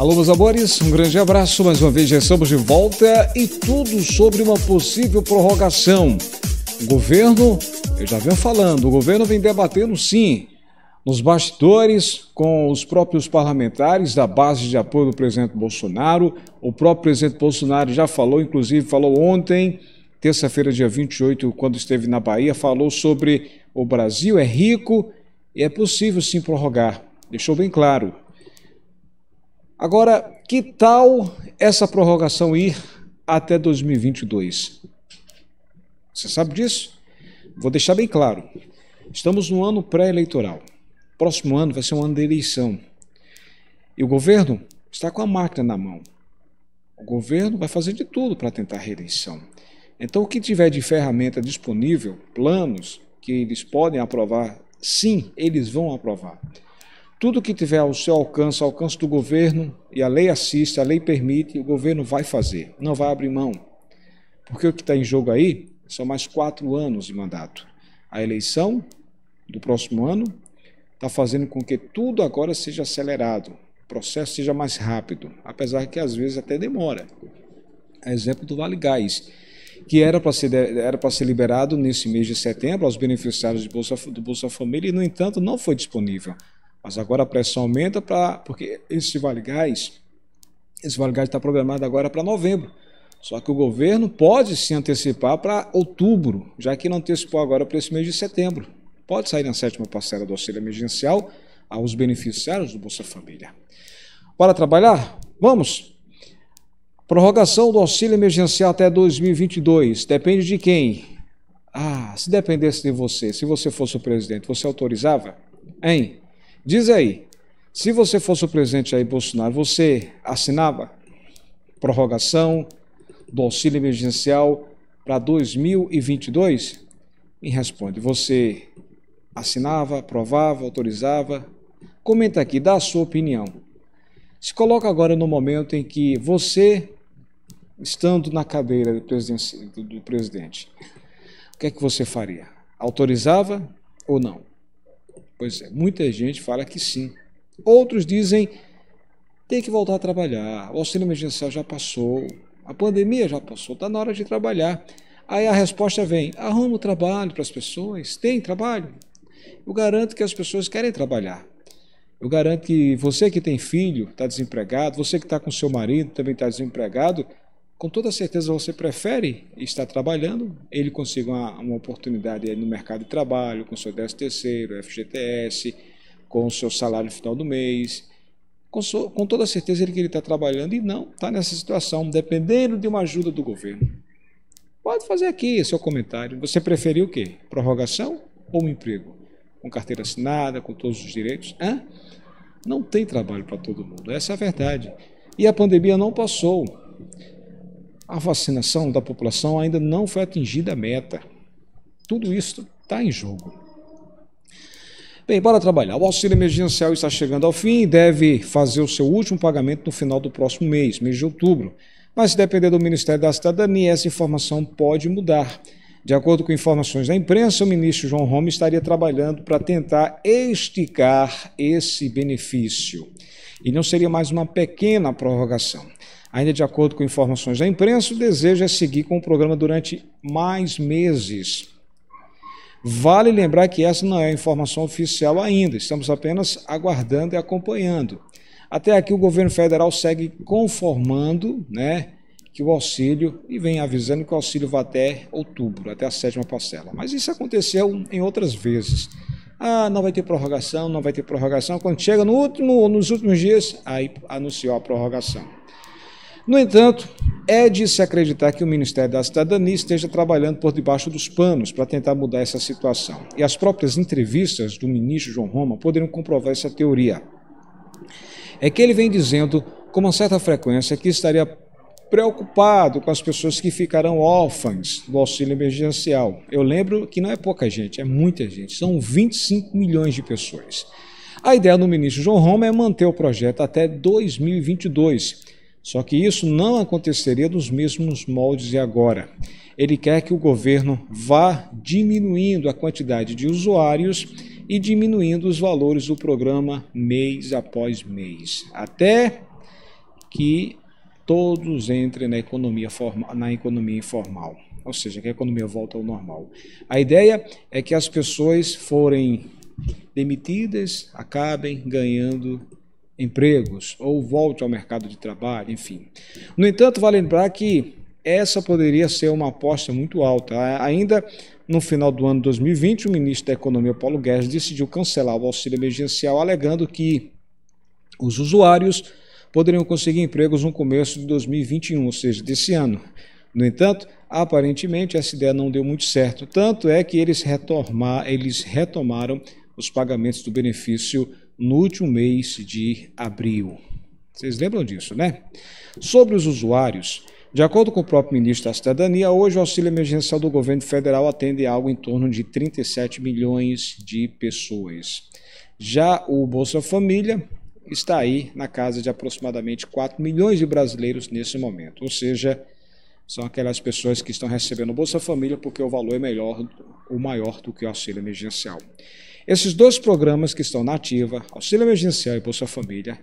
Alô, meus amores, um grande abraço. Mais uma vez já estamos de volta e tudo sobre uma possível prorrogação. O governo, eu já venho falando, o governo vem debatendo sim nos bastidores com os próprios parlamentares da base de apoio do presidente Bolsonaro. O próprio presidente Bolsonaro já falou, inclusive falou ontem, terça-feira, dia 28, quando esteve na Bahia, falou sobre o Brasil é rico e é possível sim prorrogar. Deixou bem claro, Agora, que tal essa prorrogação ir até 2022? Você sabe disso? Vou deixar bem claro. Estamos no ano pré-eleitoral. Próximo ano vai ser um ano de eleição. E o governo está com a máquina na mão. O governo vai fazer de tudo para tentar a reeleição. Então, o que tiver de ferramenta disponível, planos que eles podem aprovar, sim, eles vão aprovar. Tudo que tiver ao seu alcance, ao alcance do governo, e a lei assiste, a lei permite, o governo vai fazer, não vai abrir mão. Porque o que está em jogo aí são mais quatro anos de mandato. A eleição do próximo ano está fazendo com que tudo agora seja acelerado, o processo seja mais rápido, apesar que às vezes até demora. É exemplo do Vale Gás, que era para ser, ser liberado nesse mês de setembro aos beneficiários do Bolsa, do Bolsa Família e, no entanto, não foi disponível. Mas agora a pressão aumenta para. Porque esse Vale Gás, esse Vale Gás está programado agora para novembro. Só que o governo pode se antecipar para outubro, já que não antecipou agora para esse mês de setembro. Pode sair na sétima parcela do auxílio emergencial aos beneficiários do Bolsa Família. Bora trabalhar? Vamos! Prorrogação do auxílio emergencial até 2022. Depende de quem? Ah, se dependesse de você, se você fosse o presidente, você autorizava? Hein? Diz aí, se você fosse o presidente aí Bolsonaro, você assinava prorrogação do auxílio emergencial para 2022? Me responde, você assinava, aprovava, autorizava? Comenta aqui, dá a sua opinião. Se coloca agora no momento em que você, estando na cadeira do, presidente, do presidente o que é que você faria? Autorizava ou não? Pois é, muita gente fala que sim. Outros dizem tem que voltar a trabalhar, o auxílio emergencial já passou, a pandemia já passou, está na hora de trabalhar. Aí a resposta vem: arruma o trabalho para as pessoas, tem trabalho? Eu garanto que as pessoas querem trabalhar. Eu garanto que você que tem filho, está desempregado, você que está com seu marido também está desempregado, com toda certeza você prefere estar trabalhando, ele consiga uma, uma oportunidade no mercado de trabalho, com seu 13 FGTS, com o seu salário no final do mês. Com, so, com toda certeza ele que ele está trabalhando e não está nessa situação, dependendo de uma ajuda do governo. Pode fazer aqui seu comentário. Você preferiu o quê? Prorrogação ou um emprego? Com carteira assinada, com todos os direitos? Hã? Não tem trabalho para todo mundo, essa é a verdade. E a pandemia não passou a vacinação da população ainda não foi atingida a meta. Tudo isso está em jogo. Bem, bora trabalhar. O auxílio emergencial está chegando ao fim e deve fazer o seu último pagamento no final do próximo mês, mês de outubro. Mas, se depender do Ministério da Cidadania, essa informação pode mudar. De acordo com informações da imprensa, o ministro João Roma estaria trabalhando para tentar esticar esse benefício. E não seria mais uma pequena prorrogação. Ainda de acordo com informações da imprensa, o desejo é seguir com o programa durante mais meses. Vale lembrar que essa não é a informação oficial ainda, estamos apenas aguardando e acompanhando. Até aqui o governo federal segue conformando né, que o auxílio, e vem avisando que o auxílio vai até outubro, até a sétima parcela. Mas isso aconteceu em outras vezes. Ah, não vai ter prorrogação, não vai ter prorrogação. Quando chega no último, nos últimos dias, aí anunciou a prorrogação. No entanto, é de se acreditar que o Ministério da Cidadania esteja trabalhando por debaixo dos panos para tentar mudar essa situação. E as próprias entrevistas do ministro João Roma poderiam comprovar essa teoria. É que ele vem dizendo com uma certa frequência que estaria preocupado com as pessoas que ficarão órfãs do auxílio emergencial. Eu lembro que não é pouca gente, é muita gente, são 25 milhões de pessoas. A ideia do ministro João Roma é manter o projeto até 2022 só que isso não aconteceria dos mesmos moldes e agora. Ele quer que o governo vá diminuindo a quantidade de usuários e diminuindo os valores do programa mês após mês, até que todos entrem na economia, forma, na economia informal, ou seja, que a economia volta ao normal. A ideia é que as pessoas forem demitidas, acabem ganhando empregos ou volte ao mercado de trabalho, enfim. No entanto, vale lembrar que essa poderia ser uma aposta muito alta. Ainda no final do ano 2020, o ministro da Economia Paulo Guedes decidiu cancelar o auxílio emergencial, alegando que os usuários poderiam conseguir empregos no começo de 2021, ou seja, desse ano. No entanto, aparentemente essa ideia não deu muito certo, tanto é que eles, retomar, eles retomaram os pagamentos do benefício no último mês de abril. Vocês lembram disso, né? Sobre os usuários, de acordo com o próprio ministro da Cidadania, hoje o auxílio emergencial do governo federal atende algo em torno de 37 milhões de pessoas. Já o Bolsa Família está aí na casa de aproximadamente 4 milhões de brasileiros nesse momento, ou seja, são aquelas pessoas que estão recebendo o Bolsa Família porque o valor é melhor ou maior do que o auxílio emergencial. Esses dois programas que estão na ativa, auxílio emergencial e Bolsa Família,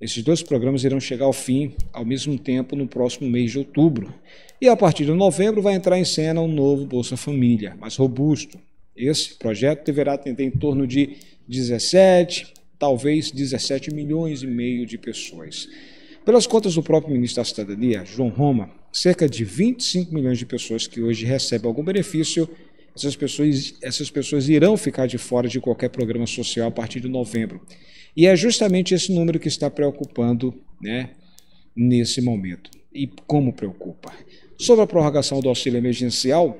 esses dois programas irão chegar ao fim ao mesmo tempo no próximo mês de outubro. E a partir de novembro vai entrar em cena um novo Bolsa Família, mais robusto. Esse projeto deverá atender em torno de 17, talvez 17 milhões e meio de pessoas. Pelas contas do próprio ministro da Cidadania, João Roma, cerca de 25 milhões de pessoas que hoje recebem algum benefício essas pessoas, essas pessoas irão ficar de fora de qualquer programa social a partir de novembro. E é justamente esse número que está preocupando né, nesse momento. E como preocupa? Sobre a prorrogação do auxílio emergencial,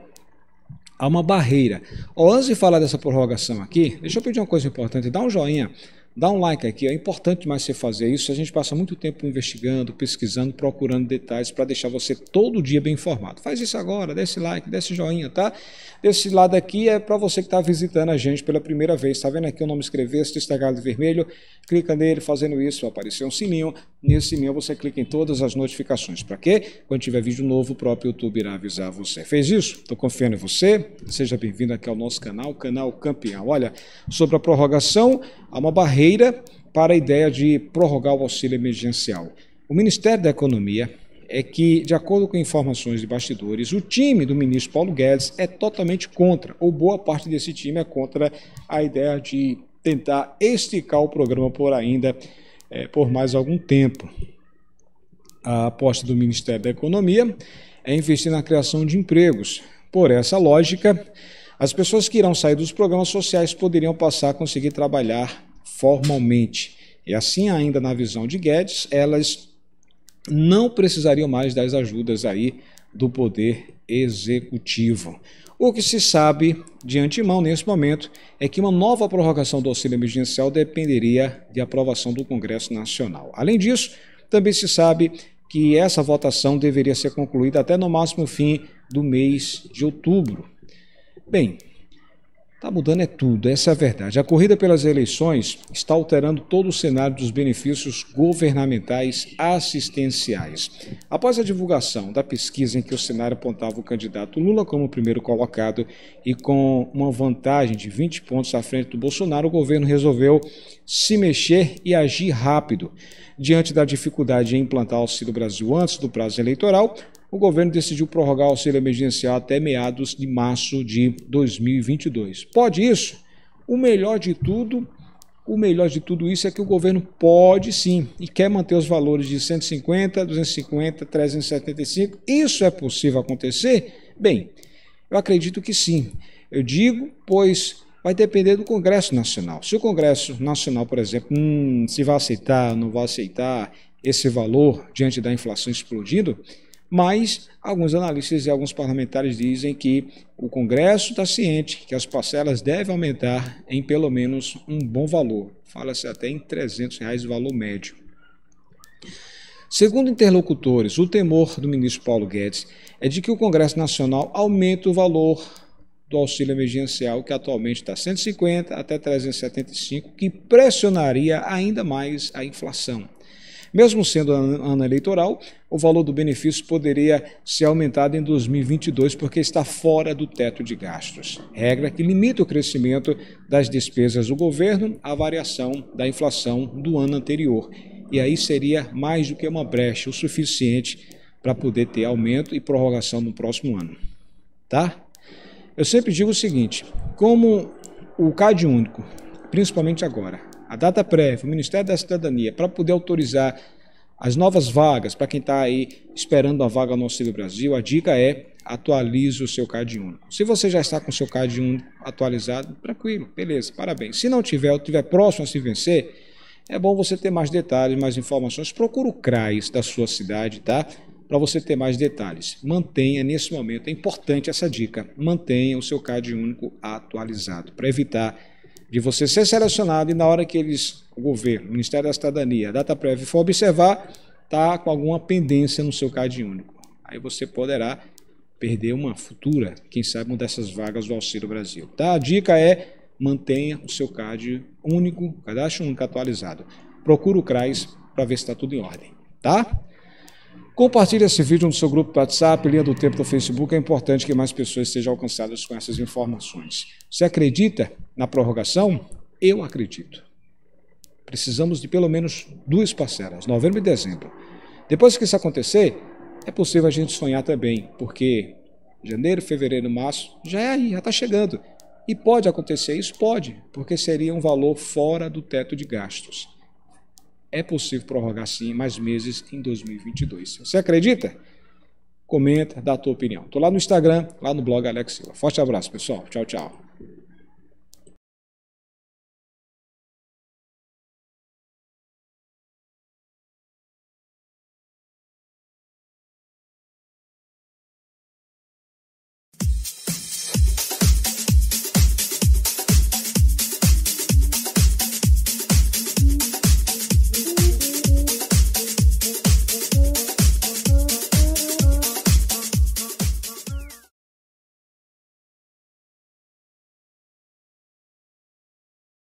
há uma barreira. antes de falar dessa prorrogação aqui, deixa eu pedir uma coisa importante: dá um joinha Dá um like aqui, é importante mais você fazer isso. A gente passa muito tempo investigando, pesquisando, procurando detalhes para deixar você todo dia bem informado. Faz isso agora, dá esse like, dá esse joinha, tá? Desse lado aqui é para você que está visitando a gente pela primeira vez. Está vendo aqui o nome inscrever-se, destacado vermelho? Clica nele, fazendo isso, vai aparecer um sininho. Nesse sininho você clica em todas as notificações. Para quê? Quando tiver vídeo novo, o próprio YouTube irá avisar você. Fez isso? Estou confiando em você. Seja bem-vindo aqui ao nosso canal, Canal Campeão. Olha, sobre a prorrogação, há uma barreira para a ideia de prorrogar o auxílio emergencial. O Ministério da Economia é que, de acordo com informações de bastidores, o time do ministro Paulo Guedes é totalmente contra, ou boa parte desse time é contra a ideia de tentar esticar o programa por ainda é, por mais algum tempo. A aposta do Ministério da Economia é investir na criação de empregos. Por essa lógica, as pessoas que irão sair dos programas sociais poderiam passar a conseguir trabalhar formalmente. E assim, ainda na visão de Guedes, elas não precisariam mais das ajudas aí do poder executivo. O que se sabe de antemão nesse momento é que uma nova prorrogação do auxílio emergencial dependeria de aprovação do Congresso Nacional. Além disso, também se sabe que essa votação deveria ser concluída até no máximo fim do mês de outubro. Bem, Está mudando é tudo, essa é a verdade. A corrida pelas eleições está alterando todo o cenário dos benefícios governamentais assistenciais. Após a divulgação da pesquisa em que o cenário apontava o candidato Lula como primeiro colocado e com uma vantagem de 20 pontos à frente do Bolsonaro, o governo resolveu se mexer e agir rápido. Diante da dificuldade em implantar o Auxílio Brasil antes do prazo eleitoral, o governo decidiu prorrogar o auxílio emergencial até meados de março de 2022. Pode isso? O melhor de tudo, o melhor de tudo isso é que o governo pode sim e quer manter os valores de 150, 250, 375. Isso é possível acontecer? Bem, eu acredito que sim. Eu digo, pois vai depender do Congresso Nacional. Se o Congresso Nacional, por exemplo, hum, se vai aceitar, não vai aceitar esse valor diante da inflação explodindo, mas alguns analistas e alguns parlamentares dizem que o Congresso está ciente que as parcelas devem aumentar em pelo menos um bom valor. Fala-se até em 300 reais o valor médio. Segundo interlocutores, o temor do ministro Paulo Guedes é de que o Congresso Nacional aumente o valor do auxílio emergencial, que atualmente está 150 até 375, que pressionaria ainda mais a inflação. Mesmo sendo ano eleitoral, o valor do benefício poderia ser aumentado em 2022, porque está fora do teto de gastos, regra que limita o crescimento das despesas do governo à variação da inflação do ano anterior. E aí seria mais do que uma brecha, o suficiente para poder ter aumento e prorrogação no próximo ano. Tá? Eu sempre digo o seguinte: como o CAD único, principalmente agora, a data prévia, o Ministério da Cidadania, para poder autorizar as novas vagas, para quem está aí esperando uma vaga no Auxílio Brasil, a dica é atualize o seu CAD único. Se você já está com o seu CAD único atualizado, tranquilo, beleza, parabéns. Se não tiver ou tiver próximo a se vencer, é bom você ter mais detalhes, mais informações. Procura o CRAS da sua cidade, tá? Para você ter mais detalhes. Mantenha nesse momento, é importante essa dica, mantenha o seu CAD único atualizado, para evitar de você ser selecionado e na hora que eles, o governo, o Ministério da Cidadania, a data prévia for observar, está com alguma pendência no seu CAD único. Aí você poderá perder uma futura, quem sabe, uma dessas vagas do Auxílio Brasil. Tá? A dica é mantenha o seu CAD único, cadastro único atualizado. Procura o CRAS para ver se está tudo em ordem, tá? Compartilhe esse vídeo no seu grupo do WhatsApp, linha do tempo do Facebook. É importante que mais pessoas sejam alcançadas com essas informações. Você acredita na prorrogação? Eu acredito. Precisamos de pelo menos duas parcelas, novembro e dezembro. Depois que isso acontecer, é possível a gente sonhar também, porque janeiro, fevereiro, março já é aí, já está chegando. E pode acontecer isso? Pode, porque seria um valor fora do teto de gastos é possível prorrogar sim mais meses em 2022. Você acredita? Comenta, dá a tua opinião. Estou lá no Instagram, lá no blog Alex Silva. Forte abraço, pessoal. Tchau, tchau.